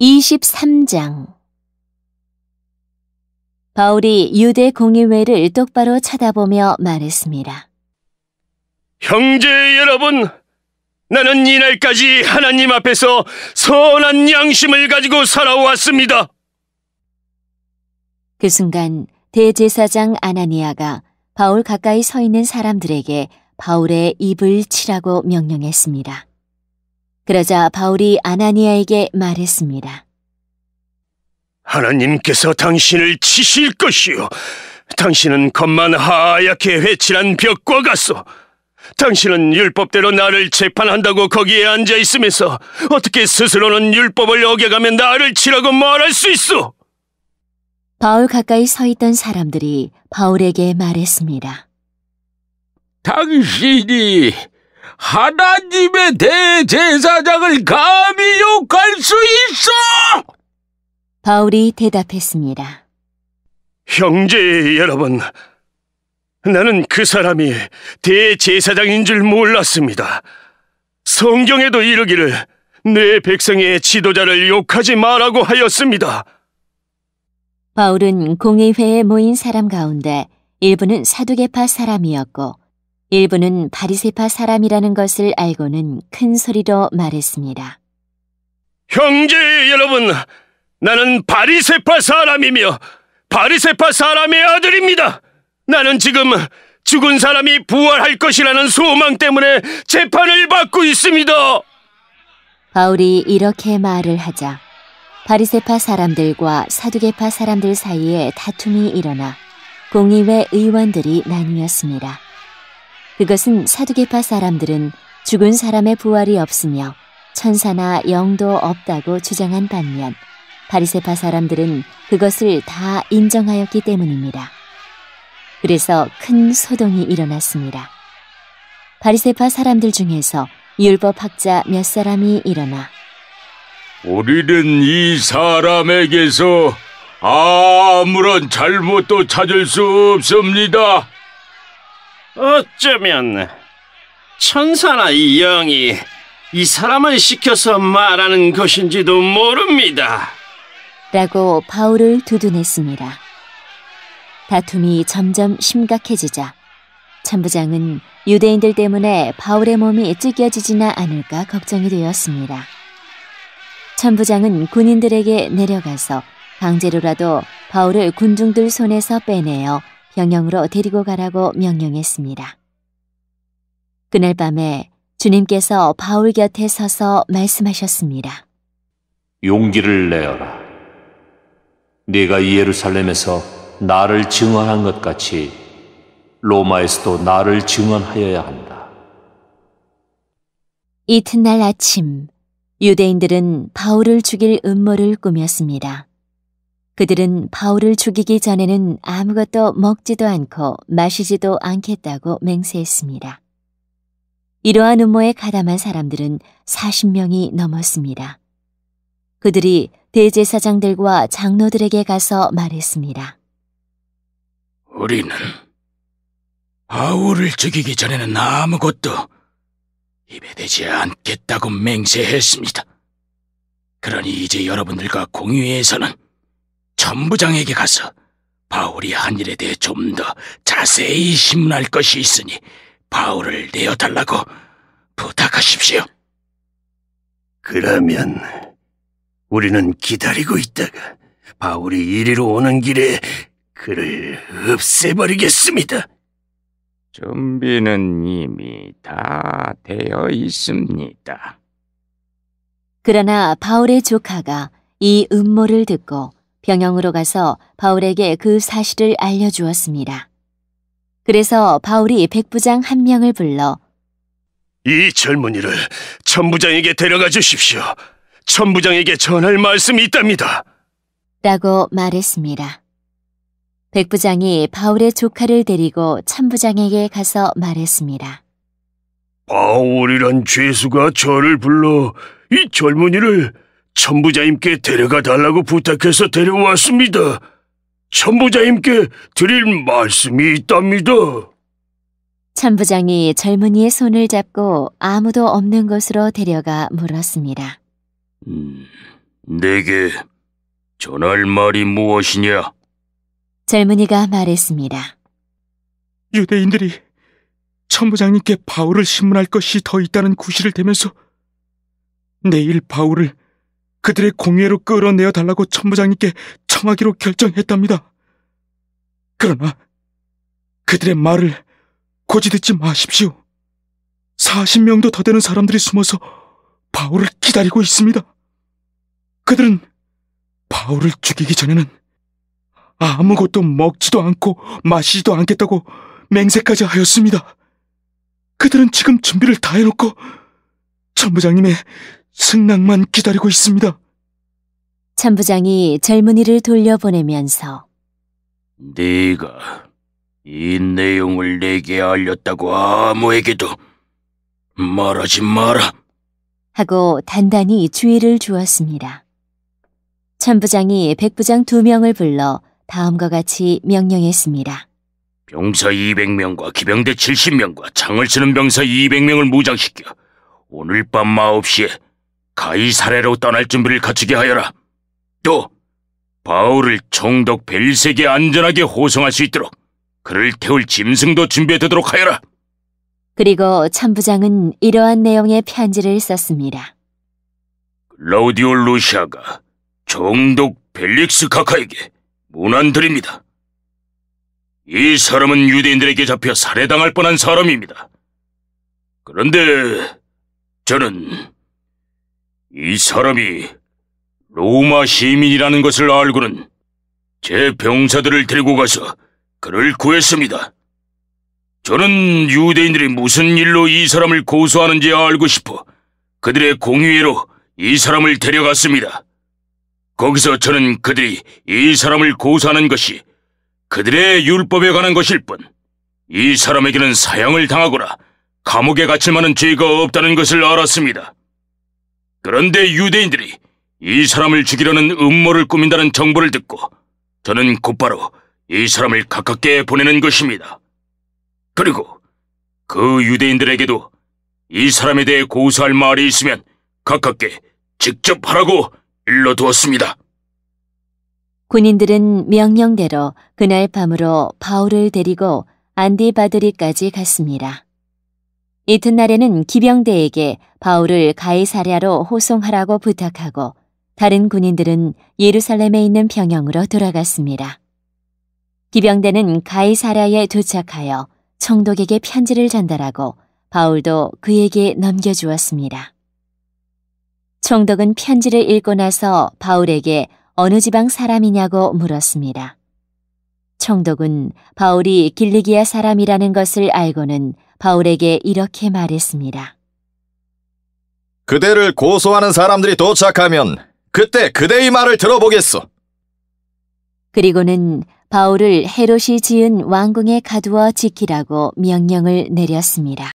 23장 바울이 유대 공의회를 똑바로 쳐다보며 말했습니다. 형제 여러분, 나는 이날까지 하나님 앞에서 선한 양심을 가지고 살아왔습니다. 그 순간 대제사장 아나니아가 바울 가까이 서 있는 사람들에게 바울의 입을 치라고 명령했습니다. 그러자 바울이 아나니아에게 말했습니다. 하나님께서 당신을 치실 것이요. 당신은 겉만 하얗게 회칠한 벽과 같소. 당신은 율법대로 나를 재판한다고 거기에 앉아 있으면서 어떻게 스스로는 율법을 어겨가며 나를 치라고 말할 수 있어? 바울 가까이 서 있던 사람들이 바울에게 말했습니다. 당신이 하나님의 대제사장을 감히 욕할 수 있어! 바울이 대답했습니다. 형제 여러분, 나는 그 사람이 대제사장인 줄 몰랐습니다. 성경에도 이르기를 내 백성의 지도자를 욕하지 말라고 하였습니다. 바울은 공의회에 모인 사람 가운데 일부는 사두개파 사람이었고 일부는 바리세파 사람이라는 것을 알고는 큰 소리로 말했습니다. 형제 여러분, 나는 바리세파 사람이며 바리세파 사람의 아들입니다. 나는 지금 죽은 사람이 부활할 것이라는 소망 때문에 재판을 받고 있습니다. 바울이 이렇게 말을 하자 바리세파 사람들과 사두개파 사람들 사이에 다툼이 일어나 공의회 의원들이 나뉘었습니다. 그것은 사두개파 사람들은 죽은 사람의 부활이 없으며 천사나 영도 없다고 주장한 반면 바리세파 사람들은 그것을 다 인정하였기 때문입니다. 그래서 큰 소동이 일어났습니다. 바리세파 사람들 중에서 율법 학자 몇 사람이 일어나 우리는 이 사람에게서 아무런 잘못도 찾을 수 없습니다. 어쩌면 천사나 이 영이 이 사람을 시켜서 말하는 것인지도 모릅니다. 라고 바울을 두둔했습니다. 다툼이 점점 심각해지자 참부장은 유대인들 때문에 바울의 몸이 찢겨지지나 않을까 걱정이 되었습니다. 참부장은 군인들에게 내려가서 강제로라도 바울을 군중들 손에서 빼내어 병영으로 데리고 가라고 명령했습니다. 그날 밤에 주님께서 바울 곁에 서서 말씀하셨습니다. 용기를 내어라. 네가 예루살렘에서 나를 증언한 것 같이 로마에서도 나를 증언하여야 한다. 이튿날 아침, 유대인들은 바울을 죽일 음모를 꾸몄습니다. 그들은 바울을 죽이기 전에는 아무것도 먹지도 않고 마시지도 않겠다고 맹세했습니다. 이러한 음모에 가담한 사람들은 40명이 넘었습니다. 그들이 대제사장들과 장로들에게 가서 말했습니다. 우리는 바울을 죽이기 전에는 아무것도 입에 대지 않겠다고 맹세했습니다. 그러니 이제 여러분들과 공유해서는 전부장에게 가서 바울이 한 일에 대해 좀 더 자세히 심문할 것이 있으니 바울을 내어달라고 부탁하십시오. 그러면 우리는 기다리고 있다가 바울이 이리로 오는 길에 그를 없애버리겠습니다. 준비는 이미 다 되어 있습니다. 그러나 바울의 조카가 이 음모를 듣고 병영으로 가서 바울에게 그 사실을 알려주었습니다. 그래서 바울이 백부장 한 명을 불러 이 젊은이를 천부장에게 데려가 주십시오. 천부장에게 전할 말씀이 있답니다. 라고 말했습니다. 백부장이 바울의 조카를 데리고 천부장에게 가서 말했습니다. 바울이란 죄수가 저를 불러 이 젊은이를 천부자님께 데려가 달라고 부탁해서 데려왔습니다. 천부자님께 드릴 말씀이 있답니다. 천부장이 젊은이의 손을 잡고 아무도 없는 곳으로 데려가 물었습니다. 음, 내게 전할 말이 무엇이냐? 젊은이가 말했습니다. 유대인들이 천부장님께 바울을 신문할 것이 더 있다는 구실을 대면서 내일 바울을 그들의 공예로 끌어내어 달라고 천부장님께 청하기로 결정했답니다. 그러나 그들의 말을 고지 듣지 마십시오. 40명도 더 되는 사람들이 숨어서 바울을 기다리고 있습니다. 그들은 바울을 죽이기 전에는 아무것도 먹지도 않고 마시지도 않겠다고 맹세까지 하였습니다. 그들은 지금 준비를 다 해놓고 천부장님의 승낙만 기다리고 있습니다. 참부장이 젊은이를 돌려보내면서 네가 이 내용을 내게 알렸다고 아무에게도 말하지 마라. 하고 단단히 주의를 주었습니다. 참부장이 백부장 두 명을 불러 다음과 같이 명령했습니다. 병사 200명과 기병대 70명과 창을 쓰는 병사 200명을 무장시켜 오늘 밤 9시에 가이 사례로 떠날 준비를 갖추게 하여라. 또 바울을 총독 벨색에 안전하게 호송할 수 있도록 그를 태울 짐승도 준비해두도록 하여라. 그리고 참부장은 이러한 내용의 편지를 썼습니다. 라우디오 루시아가 총독 벨릭스 카카에게 문안드립니다. 이 사람은 유대인들에게 잡혀 살해당할 뻔한 사람입니다. 그런데 저는 이 사람이 로마 시민이라는 것을 알고는 제 병사들을 데리고 가서 그를 구했습니다. 저는 유대인들이 무슨 일로 이 사람을 고소하는지 알고 싶어 그들의 공유회로이 사람을 데려갔습니다. 거기서 저는 그들이 이 사람을 고소하는 것이 그들의 율법에 관한 것일 뿐, 이 사람에게는 사형을 당하거나 감옥에 갇힐 만한 죄가 없다는 것을 알았습니다. 그런데 유대인들이 이 사람을 죽이려는 음모를 꾸민다는 정보를 듣고 저는 곧바로 이 사람을 가깝게 보내는 것입니다. 그리고 그 유대인들에게도 이 사람에 대해 고소할 말이 있으면 가깝게 직접 하라고 일러두었습니다. 군인들은 명령대로 그날 밤으로 바울을 데리고 안디바드리까지 갔습니다. 이튿날에는 기병대에게 바울을 가이사랴로 호송하라고 부탁하고 다른 군인들은 예루살렘에 있는 병영으로 돌아갔습니다. 기병대는 가이사랴에 도착하여 총독에게 편지를 전달하고 바울도 그에게 넘겨주었습니다. 총독은 편지를 읽고 나서 바울에게 어느 지방 사람이냐고 물었습니다. 총독은 바울이 길리기아 사람이라는 것을 알고는 바울에게 이렇게 말했습니다. 그대를 고소하는 사람들이 도착하면 그때 그대의 말을 들어보겠소. 그리고는 바울을 헤롯이 지은 왕궁에 가두어 지키라고 명령을 내렸습니다.